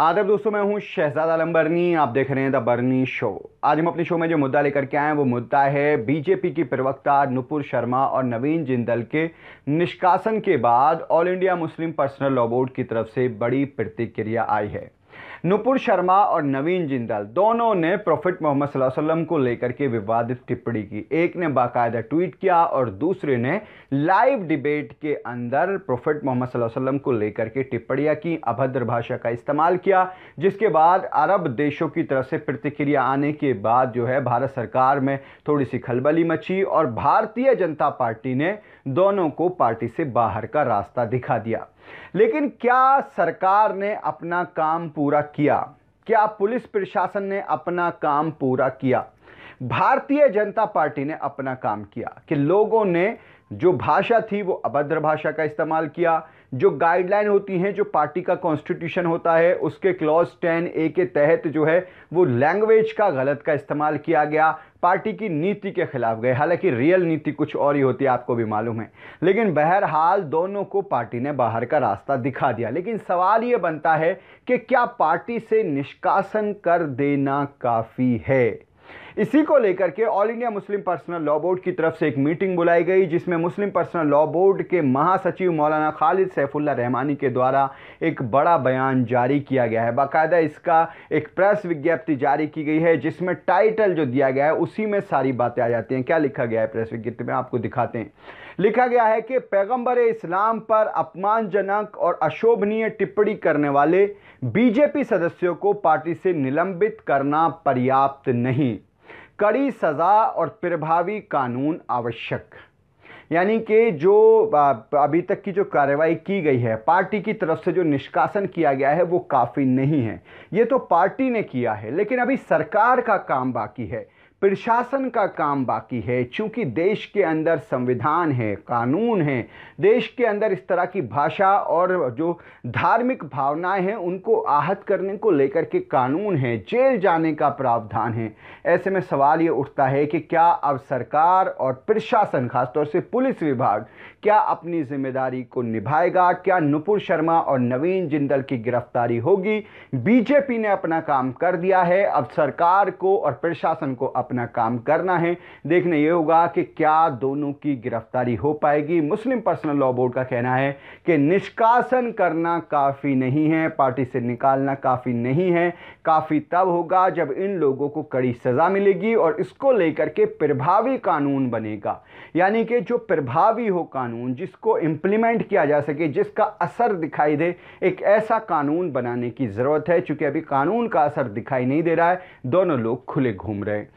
आदर दोस्तों मैं हूं शहजाद आलम बर्नी आप देख रहे हैं द बर्नी शो आज हम अपने शो में जो मुद्दा लेकर के आए हैं वो मुद्दा है बीजेपी की प्रवक्ता नुपुर शर्मा और नवीन जिंदल के निष्कासन के बाद all India Muslim personal law board की तरफ से बड़ी प्रतिक्रिया आई है नुपुर शर्मा और नवीन जिंदल दोनों ने प्रॉफिट मोहम्मद वसल्लम को लेकर के विवादित टिप्पणी की एक ने बाकायदा ट्वीट किया और दूसरे ने लाइव डिबेट के अंदर प्रॉफिट मोहम्मद वसल्लम को लेकर के टिप्पणियाँ की अभद्र भाषा का इस्तेमाल किया जिसके बाद अरब देशों की तरफ से प्रतिक्रिया आने के बाद जो है भारत सरकार में थोड़ी सी खलबली मची और भारतीय जनता पार्टी ने दोनों को पार्टी से बाहर का रास्ता दिखा दिया लेकिन क्या सरकार ने अपना काम पूरा किया क्या पुलिस प्रशासन ने अपना काम पूरा किया भारतीय जनता पार्टी ने अपना काम किया कि लोगों ने जो भाषा थी वो अभद्र भाषा का इस्तेमाल किया जो गाइडलाइन होती हैं जो पार्टी का कॉन्स्टिट्यूशन होता है उसके क्लॉज टेन ए के तहत जो है वो लैंग्वेज का गलत का इस्तेमाल किया गया पार्टी की नीति के खिलाफ गए हालांकि रियल नीति कुछ और ही होती है आपको भी मालूम है लेकिन बहरहाल दोनों को पार्टी ने बाहर का रास्ता दिखा दिया लेकिन सवाल ये बनता है कि क्या पार्टी से निष्कासन कर देना काफ़ी है इसी को लेकर के all India Muslim personal law board की तरफ से एक मीटिंग बुलाई गई जिसमें मुस्लिम पर्सनल लॉ बोर्ड के महासचिव मौलाना खालिद सैफुल्ला रहमानी के द्वारा एक बड़ा बयान जारी किया गया है बाकायदा इसका एक प्रेस विज्ञप्ति जारी की गई है जिसमें टाइटल जो दिया गया है उसी में सारी बातें आ जाती हैं क्या लिखा गया है प्रेस विज्ञप्ति में आपको दिखाते हैं लिखा गया है कि पैगंबर इस्लाम पर अपमानजनक और अशोभनीय टिप्पणी करने वाले बीजेपी सदस्यों को पार्टी से निलंबित करना पर्याप्त नहीं कड़ी सज़ा और प्रभावी कानून आवश्यक यानी कि जो अभी तक की जो कार्रवाई की गई है पार्टी की तरफ से जो निष्कासन किया गया है वो काफ़ी नहीं है ये तो पार्टी ने किया है लेकिन अभी सरकार का काम बाकी है प्रशासन का काम बाकी है क्योंकि देश के अंदर संविधान है कानून है देश के अंदर इस तरह की भाषा और जो धार्मिक भावनाएं हैं उनको आहत करने को लेकर के कानून है जेल जाने का प्रावधान है ऐसे में सवाल ये उठता है कि क्या अब सरकार और प्रशासन खासतौर से पुलिस विभाग क्या अपनी जिम्मेदारी को निभाएगा क्या नुपुर शर्मा और नवीन जिंदल की गिरफ्तारी होगी बीजेपी ने अपना काम कर दिया है अब सरकार को और प्रशासन को अप अपना काम करना है देखना ये होगा कि क्या दोनों की गिरफ्तारी हो पाएगी मुस्लिम पर्सनल लॉ बोर्ड का कहना है कि निष्कासन करना काफ़ी नहीं है पार्टी से निकालना काफ़ी नहीं है काफ़ी तब होगा जब इन लोगों को कड़ी सज़ा मिलेगी और इसको लेकर के प्रभावी कानून बनेगा यानी कि जो प्रभावी हो कानून जिसको इम्प्लीमेंट किया जा सके जिसका असर दिखाई दे एक ऐसा कानून बनाने की ज़रूरत है चूँकि अभी कानून का असर दिखाई नहीं दे रहा है दोनों लोग खुले घूम रहे हैं